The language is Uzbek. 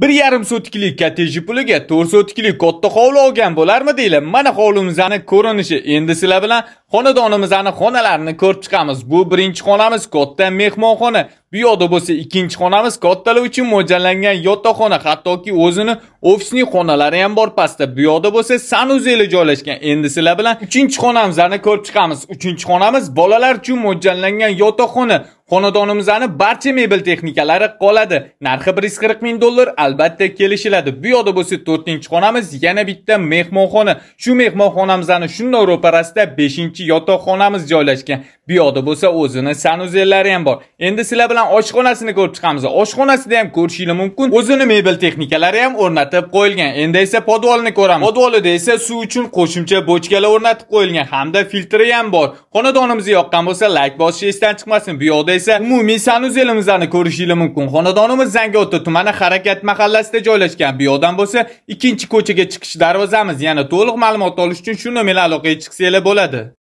bir yarım sotiklik kateji puliga to'rt sotiklik katta hovli olgan bo'larmidinglar mana hovlimizni ko'rinishi endi sizlar bilan xonadonimizni xonalarini ko'rib chiqamiz bu birinchi xonamiz katta mehmonxona bu yoqda bo'lsa ikkinchi xonamiz kattalar uchun mo'ljallangan yotoqxona hattoki o'zini ofisni xonalari ham bor pastda bu yoqda bo'lsa sanuzeli joylashgan endi sizlar bilan uchinchi xonamizni ko'rib chiqamiz uchinchi xonamiz bolalar uchun mo'ljallangan yotoqxona xonadonimizni barcha mebel texnikalari qoladi. Narxi 140 ming dollar albatta kelishiladi. Bu yoqda bo'lsa 4-xonamiz yana bitta mehmonxona. Shu mehmonxonamizni shundoq ro'parasida 5-yotoqxonamiz joylashgan. Bu yoqda bo'lsa o'zini sanuzellari ham bor. Endi sizlar bilan oshxonasini ko'rib chiqamiz. Oshxonasida ham ko'rishingiz mumkin. O'zini mebel texnikalari ham o'rnatib qo'yilgan. Endi esa podvolni ko'ramiz. Podvolida esa suv uchun qo'shimcha bochkalar o'rnatib qo'yilgan hamda filtri ham bor. Xonadonimizni yoqqan bo'lsa like bosish esdan chiqmasin. Bu yoqda esa umumiy sanuzelimizni ko'rishingiz mumkin xonadonimiz zangiota tumani harakat mahallasida joylashgan bu yoqdan bo'lsa ikkinchi ko'chaga chiqish darvozamiz yana to'liq ma'lumot olish uchun shu nomerga aloqaga chiqsanglar bo'ladi